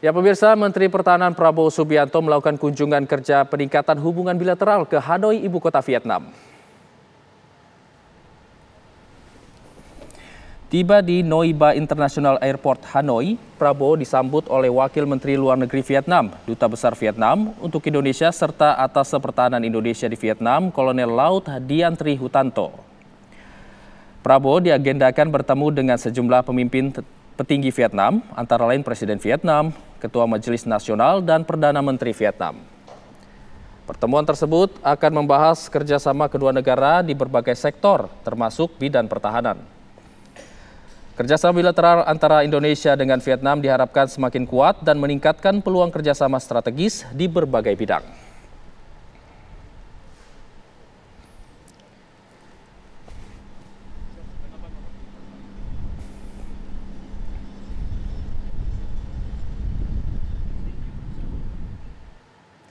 Ya pemirsa, Menteri Pertahanan Prabowo Subianto melakukan kunjungan kerja peningkatan hubungan bilateral ke Hanoi, ibu kota Vietnam. Tiba di Noiba International Airport Hanoi, Prabowo disambut oleh Wakil Menteri Luar Negeri Vietnam, Duta Besar Vietnam untuk Indonesia serta atas Pertahanan Indonesia di Vietnam, Kolonel Laut Diantri Hutanto. Prabowo diagendakan bertemu dengan sejumlah pemimpin petinggi Vietnam, antara lain Presiden Vietnam, Ketua Majelis Nasional dan Perdana Menteri Vietnam. Pertemuan tersebut akan membahas kerjasama kedua negara di berbagai sektor, termasuk bidang pertahanan. Kerjasama bilateral antara Indonesia dengan Vietnam diharapkan semakin kuat dan meningkatkan peluang kerjasama strategis di berbagai bidang.